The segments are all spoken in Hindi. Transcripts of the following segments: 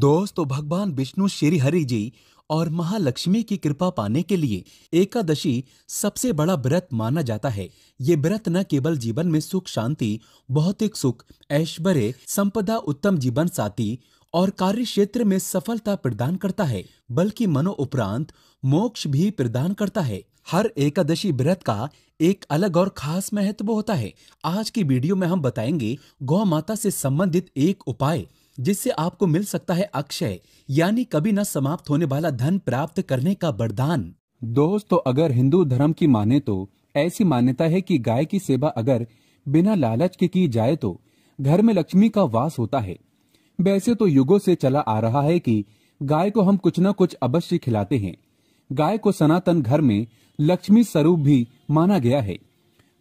दोस्तों तो भगवान विष्णु श्री हरि जी और महालक्ष्मी की कृपा पाने के लिए एकादशी सबसे बड़ा व्रत माना जाता है ये व्रत न केवल जीवन में सुख शांति भौतिक सुख ऐश्वर्य संपदा उत्तम जीवन साथी और कार्य क्षेत्र में सफलता प्रदान करता है बल्कि मनो उपरांत मोक्ष भी प्रदान करता है हर एकादशी व्रत का एक अलग और खास महत्व होता है आज की वीडियो में हम बताएंगे गौ माता से संबंधित एक उपाय जिससे आपको मिल सकता है अक्षय यानी कभी न समाप्त होने वाला धन प्राप्त करने का वरदान दोस्तों अगर हिंदू धर्म की माने तो ऐसी मान्यता है कि गाय की सेवा अगर बिना लालच के की जाए तो घर में लक्ष्मी का वास होता है वैसे तो युगों से चला आ रहा है कि गाय को हम कुछ न कुछ अवश्य खिलाते हैं गाय को सनातन घर में लक्ष्मी स्वरूप भी माना गया है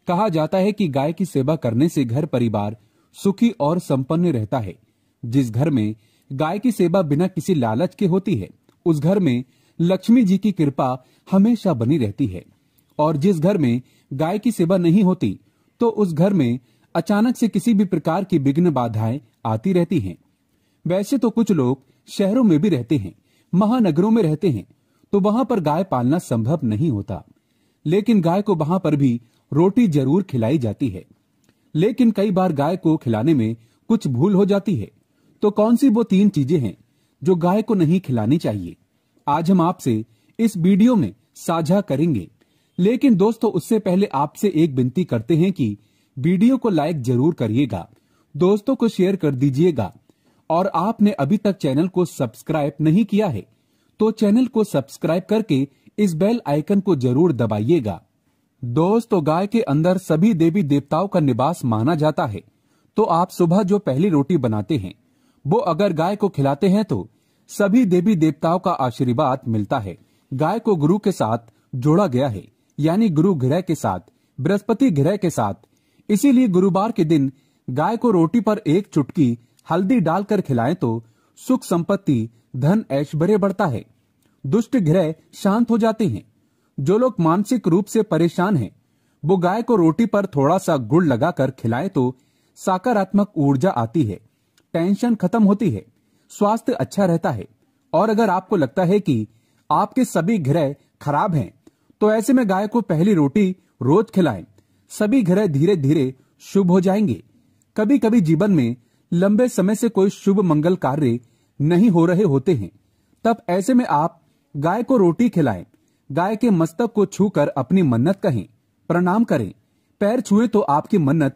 कहा जाता है कि गाय की सेवा करने से घर परिवार सुखी और संपन्न रहता है जिस घर में गाय की सेवा बिना किसी लालच के होती है उस घर में लक्ष्मी जी की कृपा हमेशा बनी रहती है और जिस घर में गाय की सेवा नहीं होती तो उस घर में अचानक से किसी भी प्रकार की विघ्न बाधाएं आती रहती हैं। वैसे तो कुछ लोग शहरों में भी रहते हैं महानगरों में रहते हैं तो वहां पर गाय पालना संभव नहीं होता लेकिन गाय को वहां पर भी रोटी जरूर खिलाई जाती है लेकिन कई बार गाय को खिलाने में कुछ भूल हो जाती है तो कौन सी वो तीन चीजें हैं जो गाय को नहीं खिलानी चाहिए आज हम आपसे इस वीडियो में साझा करेंगे लेकिन दोस्तों उससे पहले आपसे एक विनती करते हैं कि वीडियो को लाइक जरूर करिएगा दोस्तों को शेयर कर दीजिएगा और आपने अभी तक चैनल को सब्सक्राइब नहीं किया है तो चैनल को सब्सक्राइब करके इस बेल आइकन को जरूर दबाइएगा दोस्तों गाय के अंदर सभी देवी देवताओं का निवास माना जाता है तो आप सुबह जो पहली रोटी बनाते हैं वो अगर गाय को खिलाते हैं तो सभी देवी देवताओं का आशीर्वाद मिलता है गाय को गुरु के साथ जोड़ा गया है यानी गुरु ग्रह के साथ बृहस्पति ग्रह के साथ इसीलिए गुरुवार के दिन गाय को रोटी पर एक चुटकी हल्दी डालकर खिलाएं तो सुख संपत्ति धन ऐश्वर्य बढ़ता है दुष्ट ग्रह शांत हो जाते हैं जो लोग मानसिक रूप से परेशान हैं, वो गाय को रोटी पर थोड़ा सा गुड़ लगाकर खिलाएं तो सकारात्मक ऊर्जा आती है टेंशन खत्म होती है स्वास्थ्य अच्छा रहता है और अगर आपको लगता है कि आपके सभी ग्रह खराब हैं तो ऐसे में गाय को पहली रोटी रोज खिलाएं सभी ग्रह धीरे धीरे शुभ हो जाएंगे कभी कभी जीवन में लंबे समय से कोई शुभ मंगल कार्य नहीं हो रहे होते हैं तब ऐसे में आप गाय को रोटी खिलाएं गाय के मस्तक को छूकर अपनी मन्नत कहें प्रणाम करें पैर छुए तो आपकी मन्नत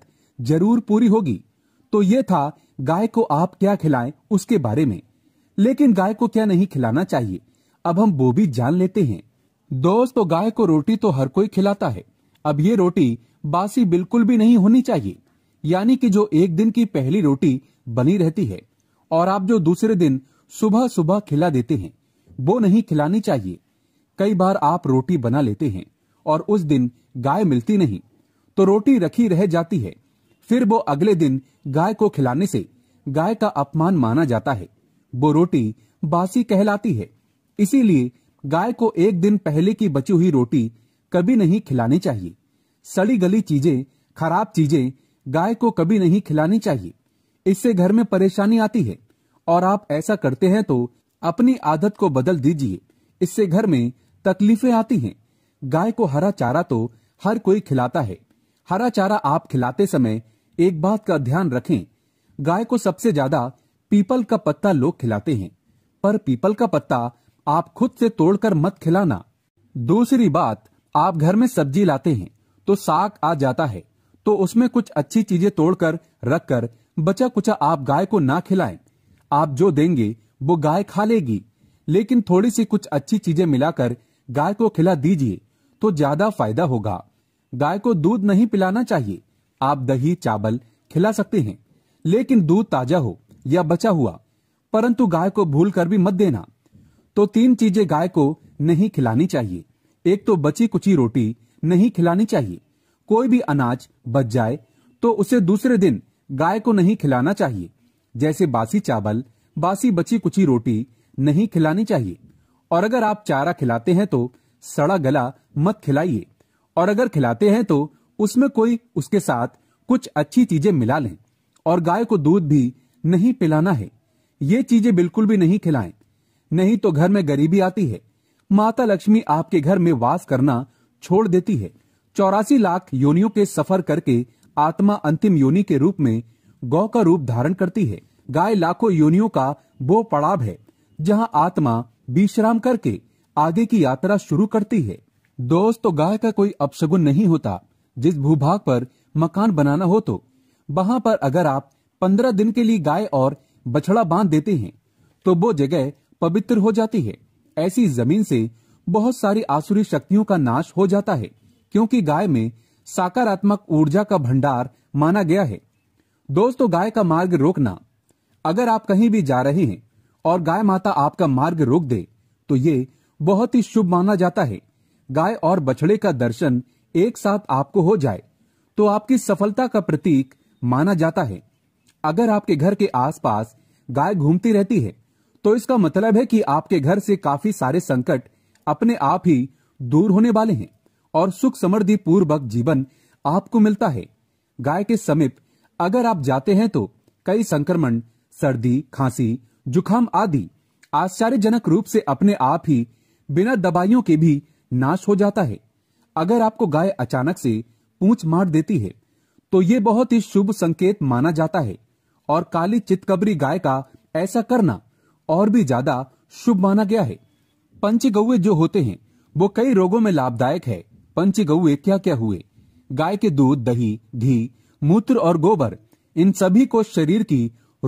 जरूर पूरी होगी तो ये था गाय को आप क्या खिलाएं उसके बारे में लेकिन गाय को क्या नहीं खिलाना चाहिए अब हम वो भी जान लेते हैं दोस्तों तो गाय को रोटी तो हर कोई खिलाता है अब ये रोटी बासी बिल्कुल भी नहीं होनी चाहिए यानी कि जो एक दिन की पहली रोटी बनी रहती है और आप जो दूसरे दिन सुबह सुबह खिला देते हैं वो नहीं खिलानी चाहिए कई बार आप रोटी बना लेते हैं और उस दिन गाय मिलती नहीं तो रोटी रखी रह जाती है फिर वो अगले दिन गाय को खिलाने से गाय का अपमान माना जाता है वो रोटी बासी कहलाती है इसीलिए गाय को एक दिन पहले की बची हुई रोटी कभी नहीं खिलानी चाहिए सड़ी गली चीजें खराब चीजें गाय को कभी नहीं खिलानी चाहिए इससे घर में परेशानी आती है और आप ऐसा करते हैं तो अपनी आदत को बदल दीजिए इससे घर में तकलीफें आती हैं गाय को हरा चारा तो हर कोई खिलाता है हरा चारा आप खिलाते समय एक बात का ध्यान रखें गाय को सबसे ज्यादा पीपल का पत्ता लोग खिलाते हैं पर पीपल का पत्ता आप खुद से तोड़कर मत खिलाना दूसरी बात आप घर में सब्जी लाते हैं तो साग आ जाता है तो उसमें कुछ अच्छी चीजें तोड़कर रखकर बचा कुचा आप गाय को ना खिलाएं आप जो देंगे वो गाय खा लेगी लेकिन थोड़ी सी कुछ अच्छी चीजें मिलाकर गाय को खिला दीजिए तो ज्यादा फायदा होगा गाय को दूध नहीं पिलाना चाहिए आप दही चावल खिला सकते हैं लेकिन दूध ताजा हो या बचा हुआ परंतु गाय को भूल कर भी मत देना तो तीन चीजें गाय को नहीं खिलानी चाहिए एक तो बची कुची रोटी नहीं खिलानी चाहिए कोई भी अनाज बच जाए तो उसे दूसरे दिन गाय को नहीं खिलाना चाहिए जैसे बासी चावल बासी बची कुची रोटी नहीं खिलानी चाहिए और अगर आप चारा खिलाते हैं तो सड़ा गला मत खिलाइए और अगर खिलाते हैं तो उसमें कोई उसके साथ कुछ अच्छी चीजें मिला लें और गाय को दूध भी नहीं पिलाना है ये चीजें बिल्कुल भी नहीं खिलाएं नहीं तो घर में गरीबी आती है माता लक्ष्मी आपके घर में वास करना छोड़ देती है चौरासी लाख योनियों के सफर करके आत्मा अंतिम योनि के रूप में गौ का रूप धारण करती है गाय लाखों योनियों का वो पड़ाव है जहां आत्मा विश्राम करके आगे की यात्रा शुरू करती है दोस्त तो गाय का कोई अपशगुन नहीं होता जिस भूभाग पर मकान बनाना हो तो वहां पर अगर आप पंद्रह दिन के लिए गाय और बछड़ा बांध देते हैं तो वो जगह पवित्र हो जाती है ऐसी जमीन से बहुत सारी आसुरी शक्तियों का नाश हो जाता है क्योंकि गाय में सकारात्मक ऊर्जा का भंडार माना गया है दोस्तों गाय का मार्ग रोकना अगर आप कहीं भी जा रहे हैं और गाय माता आपका मार्ग रोक दे तो ये बहुत ही शुभ माना जाता है गाय और बछड़े का दर्शन एक साथ आपको हो जाए तो आपकी सफलता का प्रतीक माना जाता है अगर आपके घर के आसपास गाय घूमती रहती है तो इसका मतलब है कि आपके घर से काफी सारे संकट अपने आप ही दूर होने वाले हैं और सुख समृद्धि पूर्वक जीवन आपको मिलता है गाय के समीप अगर आप जाते हैं तो कई संक्रमण सर्दी खांसी जुखाम आदि आश्चर्यजनक रूप से अपने आप ही बिना दवाइयों के भी नाश हो जाता है अगर आपको गाय अचानक से पूछ मार देती है तो ये बहुत ही शुभ संकेत माना जाता है और काली चितकबरी गाय का ऐसा करना और भी ज्यादा शुभ माना गया है पंच गौए जो होते हैं वो कई रोगों में लाभदायक है पंच गौए क्या क्या हुए गाय के दूध दही घी मूत्र और गोबर इन सभी को शरीर की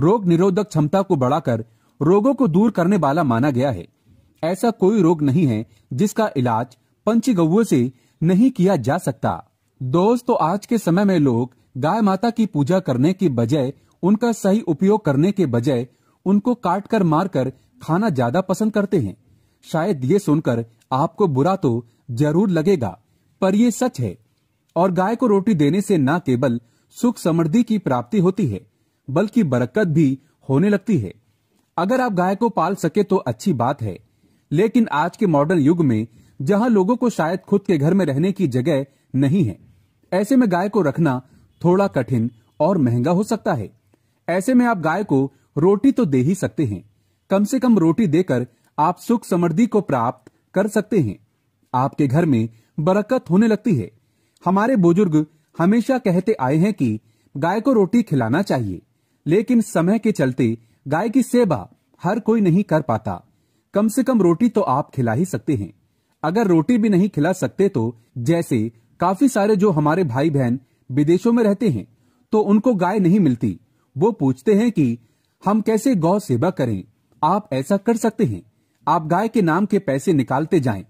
रोग निरोधक क्षमता को बढ़ाकर रोगों को दूर करने वाला माना गया है ऐसा कोई रोग नहीं है जिसका इलाज पंच गौ से नहीं किया जा सकता दोस्तों तो आज के समय में लोग गाय माता की पूजा करने की बजाय उनका सही उपयोग करने के बजाय उनको काट कर मार कर खाना ज्यादा पसंद करते हैं शायद ये सुनकर आपको बुरा तो जरूर लगेगा पर ये सच है और गाय को रोटी देने से न केवल सुख समृद्धि की प्राप्ति होती है बल्कि बरकत भी होने लगती है अगर आप गाय को पाल सके तो अच्छी बात है लेकिन आज के मॉडर्न युग में जहां लोगों को शायद खुद के घर में रहने की जगह नहीं है ऐसे में गाय को रखना थोड़ा कठिन और महंगा हो सकता है ऐसे में आप गाय को रोटी तो दे ही सकते हैं कम से कम रोटी देकर आप सुख समृद्धि को प्राप्त कर सकते हैं आपके घर में बरकत होने लगती है हमारे बुजुर्ग हमेशा कहते आए हैं कि गाय को रोटी खिलाना चाहिए लेकिन समय के चलते गाय की सेवा हर कोई नहीं कर पाता कम से कम रोटी तो आप खिला ही सकते हैं अगर रोटी भी नहीं खिला सकते तो जैसे काफी सारे जो हमारे भाई बहन विदेशों में रहते हैं तो उनको गाय नहीं मिलती वो पूछते हैं कि हम कैसे गौ सेवा करें आप ऐसा कर सकते हैं आप गाय के नाम के पैसे निकालते जाएं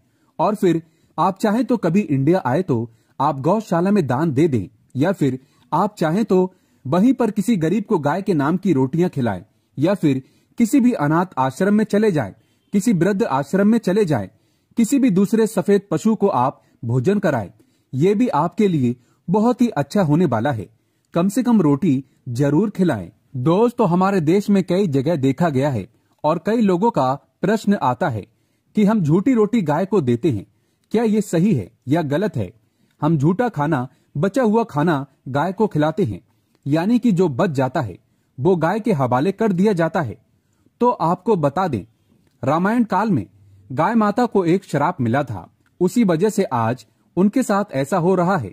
और फिर आप चाहे तो कभी इंडिया आए तो आप गौशाला में दान दे दें या फिर आप चाहे तो वहीं पर किसी गरीब को गाय के नाम की रोटियां खिलाएं या फिर किसी भी अनाथ आश्रम में चले जाए किसी वृद्ध आश्रम में चले जाए किसी भी दूसरे सफेद पशु को आप भोजन कराएं ये भी आपके लिए बहुत ही अच्छा होने वाला है कम से कम रोटी जरूर खिलाएं। दोस्त तो हमारे देश में कई जगह देखा गया है और कई लोगों का प्रश्न आता है कि हम झूठी रोटी गाय को देते हैं क्या ये सही है या गलत है हम झूठा खाना बचा हुआ खाना गाय को खिलाते हैं यानी कि जो बच जाता है वो गाय के हवाले कर दिया जाता है तो आपको बता दें रामायण काल में गाय माता को एक शराप मिला था उसी वजह से आज उनके साथ ऐसा हो रहा है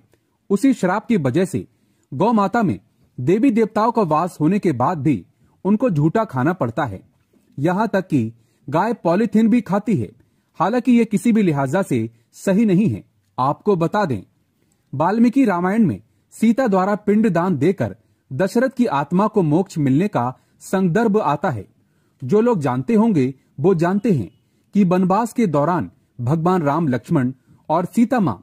उसी श्राप की वजह से गौ माता में देवी देवताओं का वास होने के बाद भी उनको झूठा खाना पड़ता है यहाँ तक कि गाय पॉलिथीन भी खाती है हालांकि ये किसी भी लिहाजा से सही नहीं है आपको बता दें वाल्मीकि रामायण में सीता द्वारा पिंड दान देकर दशरथ की आत्मा को मोक्ष मिलने का संदर्भ आता है जो लोग जानते होंगे वो जानते हैं कि वनवास के दौरान भगवान राम लक्ष्मण और सीता माँ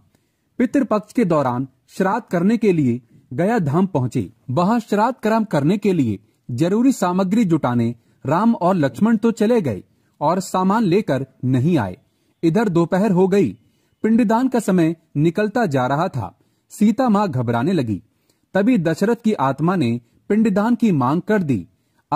पितृपक्ष के दौरान श्राद्ध करने के लिए गया धाम पहुँचे वहाँ श्राद्ध क्रम करने के लिए जरूरी सामग्री जुटाने राम और लक्ष्मण तो चले गए और सामान लेकर नहीं आए इधर दोपहर हो गई पिंडदान का समय निकलता जा रहा था सीता माँ घबराने लगी तभी दशरथ की आत्मा ने पिंडदान की मांग कर दी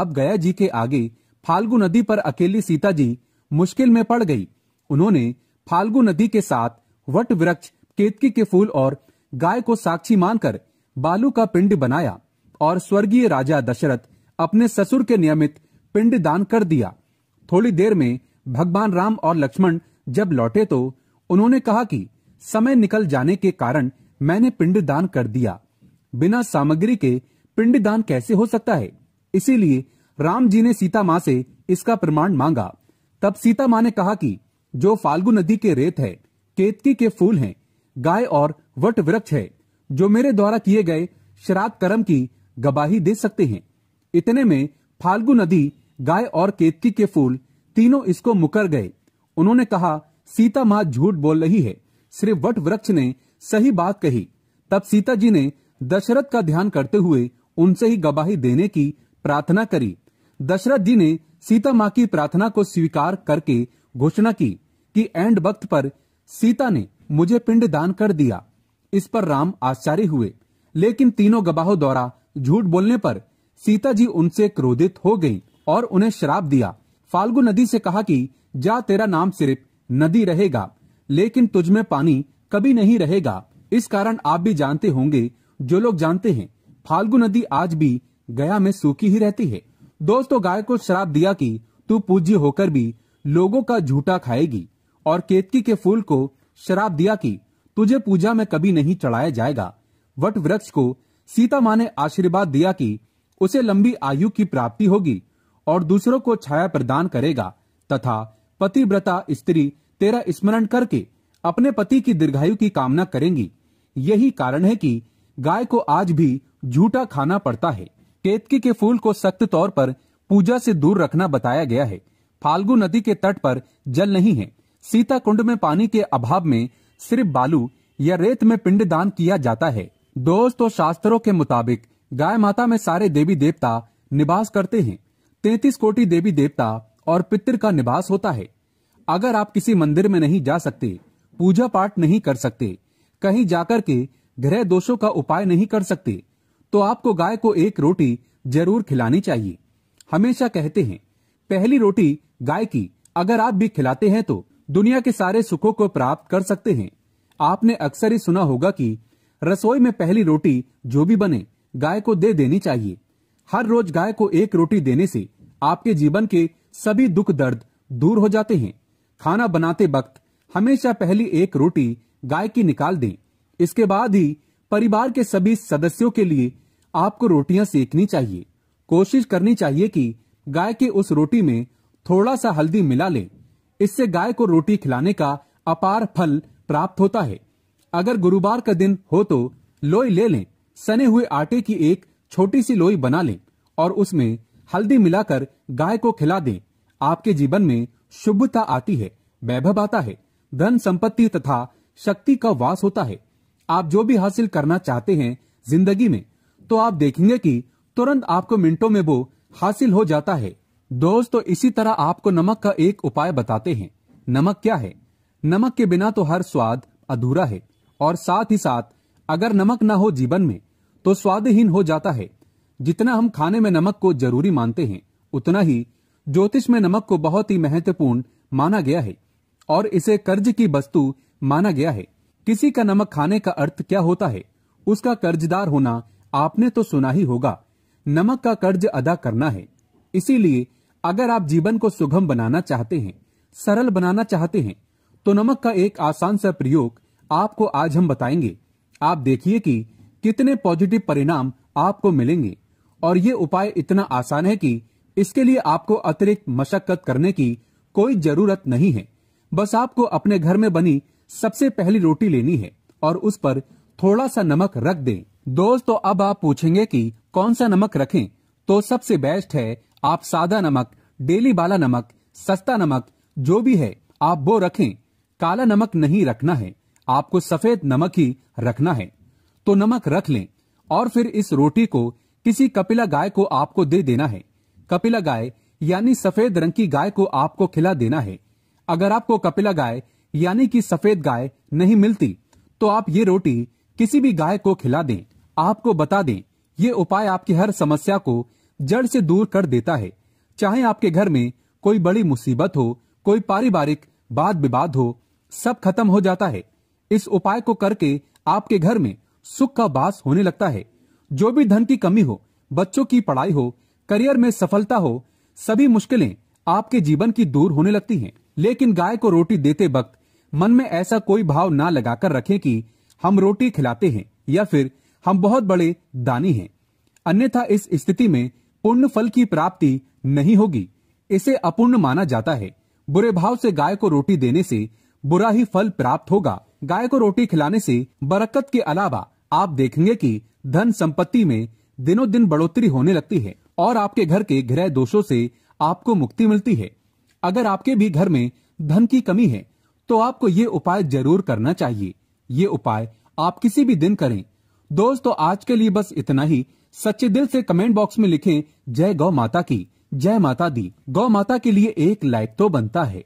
अब गया जी के आगे फाल्गु नदी पर अकेली सीता जी मुश्किल में पड़ गई उन्होंने फाल्गु नदी के साथ वट वृक्ष केतकी के फूल और गाय को साक्षी मानकर बालू का पिंड बनाया और स्वर्गीय राजा दशरथ अपने ससुर के नियमित पिंड दान कर दिया थोड़ी देर में भगवान राम और लक्ष्मण जब लौटे तो उन्होंने कहा कि समय निकल जाने के कारण मैंने पिंड दान कर दिया बिना सामग्री के पिंड दान कैसे हो सकता है इसीलिए राम जी ने सीता माँ से इसका प्रमाण मांगा तब सीता माँ ने कहा कि जो फाल्गु नदी के रेत है केतकी के फूल हैं गाय और वट वृक्ष है जो मेरे द्वारा किए गए श्राद्ध कर्म की गवाही दे सकते हैं इतने में फाल्गु नदी गाय और केतकी के फूल तीनों इसको मुकर गए उन्होंने कहा सीता माँ झूठ बोल रही है श्री वट वृक्ष ने सही बात कही तब सीता जी ने दशरथ का ध्यान करते हुए उनसे ही गवाही देने की प्रार्थना करी दशरथ जी ने सीता माँ की प्रार्थना को स्वीकार करके घोषणा की कि एंड वक्त पर सीता ने मुझे पिंड दान कर दिया इस पर राम आश्चर्य हुए लेकिन तीनों गवाहों द्वारा झूठ बोलने पर सीता जी उनसे क्रोधित हो गईं और उन्हें शराब दिया फाल्गु नदी से कहा कि जा तेरा नाम सिर्फ नदी रहेगा लेकिन तुझ में पानी कभी नहीं रहेगा इस कारण आप भी जानते होंगे जो लोग जानते हैं फाल्गु नदी आज भी गया में सूखी ही रहती है दोस्तों गाय को शराब दिया कि तू पूज्य होकर भी लोगों का झूठा खाएगी और केतकी के फूल को शराब दिया कि तुझे पूजा में कभी नहीं चढ़ाया जाएगा वट वृक्ष को सीता माँ ने आशीर्वाद दिया कि उसे लंबी आयु की प्राप्ति होगी और दूसरों को छाया प्रदान करेगा तथा पतिव्रता स्त्री तेरा स्मरण करके अपने पति की दीर्घायु की कामना करेंगी यही कारण है कि गाय को आज भी झूठा खाना पड़ता है केतकी के फूल को सख्त तौर पर पूजा से दूर रखना बताया गया है फाल्गु नदी के तट पर जल नहीं है सीता कुंड में पानी के अभाव में सिर्फ बालू या रेत में पिंड दान किया जाता है दोस्तों शास्त्रों के मुताबिक गाय माता में सारे देवी देवता निवास करते हैं तैतीस कोटि देवी देवता और पितृ का निवास होता है अगर आप किसी मंदिर में नहीं जा सकते पूजा पाठ नहीं कर सकते कहीं जाकर के ग्रह दोषों का उपाय नहीं कर सकते तो आपको गाय को एक रोटी जरूर खिलानी चाहिए हमेशा कहते हैं पहली रोटी गाय की अगर आप भी खिलाते हैं तो दुनिया के सारे सुखों को प्राप्त कर सकते हैं आपने अक्सर ही सुना होगा कि रसोई में पहली रोटी जो भी बने गाय को दे देनी चाहिए हर रोज गाय को एक रोटी देने से आपके जीवन के सभी दुख दर्द दूर हो जाते हैं खाना बनाते वक्त हमेशा पहली एक रोटी गाय की निकाल दें इसके बाद ही परिवार के सभी सदस्यों के लिए आपको रोटियां सेकनी चाहिए कोशिश करनी चाहिए कि गाय के उस रोटी में थोड़ा सा हल्दी मिला लें इससे गाय को रोटी खिलाने का अपार फल प्राप्त होता है अगर गुरुवार का दिन हो तो लोई ले लें सने हुए आटे की एक छोटी सी लोई बना लें और उसमें हल्दी मिलाकर गाय को खिला दें आपके जीवन में शुभता आती है वैभव आता है धन संपत्ति तथा शक्ति का वास होता है आप जो भी हासिल करना चाहते हैं जिंदगी में तो आप देखेंगे कि तुरंत आपको मिनटों में वो हासिल हो जाता है दोस्तों तो इसी तरह आपको नमक का एक उपाय बताते हैं नमक क्या है नमक के बिना तो हर स्वाद अधूरा है और साथ ही साथ अगर नमक ना हो जीवन में तो स्वादहीन हो जाता है जितना हम खाने में नमक को जरूरी मानते हैं उतना ही ज्योतिष में नमक को बहुत ही महत्वपूर्ण माना गया है और इसे कर्ज की वस्तु माना गया है किसी का नमक खाने का अर्थ क्या होता है उसका कर्जदार होना आपने तो सुना ही होगा नमक का कर्ज अदा करना है इसीलिए अगर आप जीवन को सुगम बनाना चाहते हैं सरल बनाना चाहते हैं तो नमक का एक आसान सा प्रयोग आपको आज हम बताएंगे आप देखिए कि कितने पॉजिटिव परिणाम आपको मिलेंगे और ये उपाय इतना आसान है कि इसके लिए आपको अतिरिक्त मशक्कत करने की कोई जरूरत नहीं है बस आपको अपने घर में बनी सबसे पहली रोटी लेनी है और उस पर थोड़ा सा नमक रख दें दोस्तों तो अब आप पूछेंगे कि कौन सा नमक रखें तो सबसे बेस्ट है आप सादा नमक डेली बाला नमक सस्ता नमक जो भी है आप वो रखें काला नमक नहीं रखना है आपको सफेद नमक ही रखना है तो नमक रख लें और फिर इस रोटी को किसी कपिला गाय को आपको दे देना है कपिला गाय यानी सफेद रंग की गाय को आपको खिला देना है अगर आपको कपिला गाय यानी कि सफेद गाय नहीं मिलती तो आप ये रोटी किसी भी गाय को खिला दें आपको बता दें ये उपाय आपकी हर समस्या को जड़ से दूर कर देता है चाहे आपके घर में कोई बड़ी मुसीबत हो कोई पारिवारिक वाद विवाद हो सब खत्म हो जाता है इस उपाय को करके आपके घर में सुख का बास होने लगता है जो भी धन की कमी हो बच्चों की पढ़ाई हो करियर में सफलता हो सभी मुश्किलें आपके जीवन की दूर होने लगती हैं लेकिन गाय को रोटी देते वक्त मन में ऐसा कोई भाव ना लगाकर रखें कि हम रोटी खिलाते हैं या फिर हम बहुत बड़े दानी हैं अन्यथा इस स्थिति में पूर्ण फल की प्राप्ति नहीं होगी इसे अपूर्ण माना जाता है बुरे भाव से गाय को रोटी देने से बुरा ही फल प्राप्त होगा गाय को रोटी खिलाने से बरकत के अलावा आप देखेंगे कि धन संपत्ति में दिनों दिन बढ़ोतरी होने लगती है और आपके घर के गृह दोषों से आपको मुक्ति मिलती है अगर आपके भी घर में धन की कमी है तो आपको ये उपाय जरूर करना चाहिए ये उपाय आप किसी भी दिन करें दोस्तों तो आज के लिए बस इतना ही सच्चे दिल से कमेंट बॉक्स में लिखें जय गौ माता की जय माता दी गौ माता के लिए एक लाइक तो बनता है